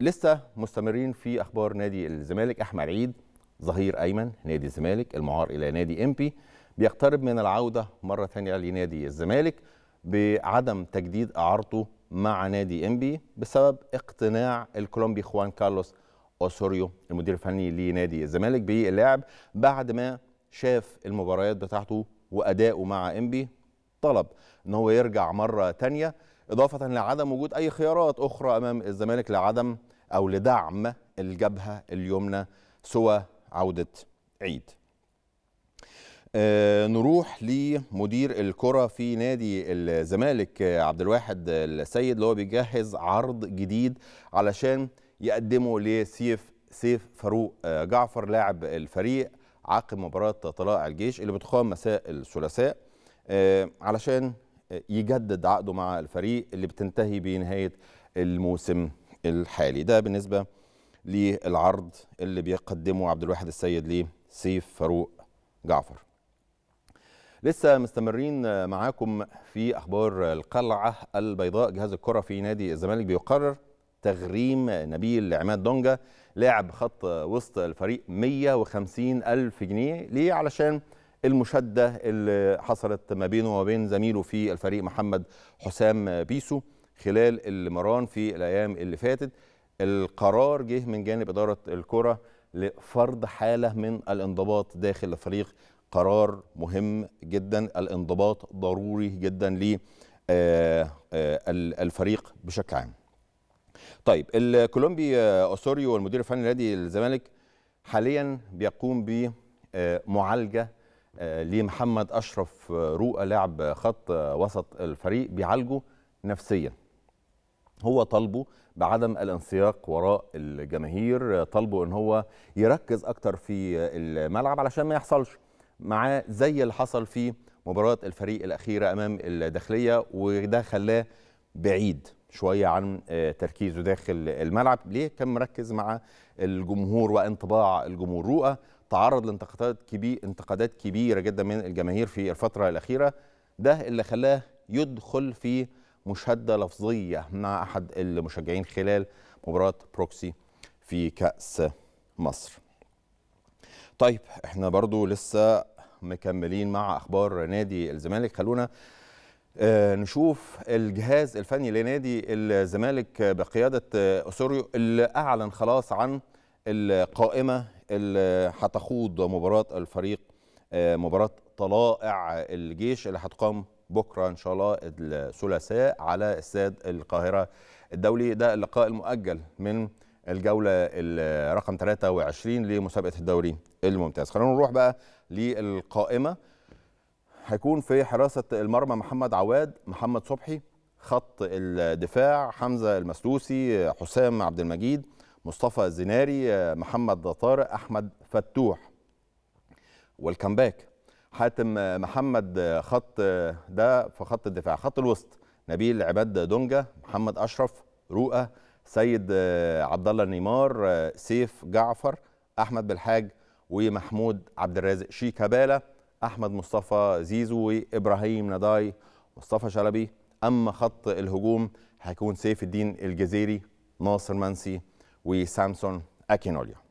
لسه مستمرين في اخبار نادي الزمالك احمد عيد ظهير ايمن نادي الزمالك المعار الى نادي امبي بيقترب من العوده مره ثانيه لنادي الزمالك بعدم تجديد اعارته مع نادي امبي بسبب اقتناع الكولومبي خوان كارلوس اوسوريو المدير الفني لنادي الزمالك باللاعب بعد ما شاف المباريات بتاعته واداؤه مع امبي طلب ان هو يرجع مره ثانيه اضافه لعدم وجود اي خيارات اخرى امام الزمالك لعدم أو لدعم الجبهة اليمنى سوى عودة عيد أه نروح لمدير الكرة في نادي الزمالك آه، عبد الواحد السيد اللي هو بيجهز عرض جديد علشان يقدمه لسيف سيف فاروق آه، جعفر لاعب الفريق عقب مباراة طلائع الجيش اللي بتقام مساء الثلاثاء أه علشان يجدد عقده مع الفريق اللي بتنتهي بنهاية الموسم الحالي ده بالنسبة للعرض اللي بيقدمه عبد الواحد السيد لسيف فاروق جعفر لسه مستمرين معاكم في اخبار القلعه البيضاء جهاز الكره في نادي الزمالك بيقرر تغريم نبيل عماد دونجا لاعب خط وسط الفريق 150 الف جنيه ليه علشان المشاده اللي حصلت ما بينه وما بين زميله في الفريق محمد حسام بيسو خلال المران في الايام اللي فاتت القرار جه من جانب اداره الكره لفرض حاله من الانضباط داخل الفريق قرار مهم جدا الانضباط ضروري جدا ل آه، آه، الفريق بشكل عام طيب الكولومبي آه، اوسوريو والمدير الفني لنادي الزمالك حاليا بيقوم بمعالجه لمحمد اشرف رؤى لاعب خط وسط الفريق بيعالجه نفسيا هو طالبه بعدم الانسياق وراء الجماهير طالبه ان هو يركز اكتر في الملعب علشان ما يحصلش معاه زي اللي حصل في مباراه الفريق الاخيره امام الداخليه وده خلاه بعيد شويه عن آه، تركيزه داخل الملعب ليه كان مركز مع الجمهور وانطباع الجمهور رؤى تعرض لانتقادات كبير انتقادات كبيره جدا من الجماهير في الفتره الاخيره ده اللي خلاه يدخل في مشاده لفظيه مع احد المشجعين خلال مباراه بروكسي في كاس مصر طيب احنا برضو لسه مكملين مع اخبار نادي الزمالك خلونا آه، نشوف الجهاز الفني لنادي الزمالك بقياده اسوريو آه، اللي اعلن خلاص عن القائمه اللي هتخوض مباراه الفريق آه، مباراة طلائع الجيش اللي هتقام بكرة إن شاء الله الثلاثاء على استاد القاهرة الدولي ده اللقاء المؤجل من الجولة رقم 23 لمسابقة الدوري الممتاز خلونا نروح بقى للقائمة هيكون في حراسة المرمى محمد عواد محمد صبحي خط الدفاع حمزة المسلوسي حسام عبد المجيد مصطفى الزناري محمد طارق أحمد فتوح والكمباك حاتم محمد خط ده في خط الدفاع خط الوسط نبيل عباد دونجا محمد اشرف رؤى سيد عبد الله نيمار سيف جعفر احمد بالحاج ومحمود عبد الرازق شيكابالا احمد مصطفى زيزو وابراهيم نداي مصطفى شلبي اما خط الهجوم هيكون سيف الدين الجزيري ناصر منسي وسامسون اكينوليا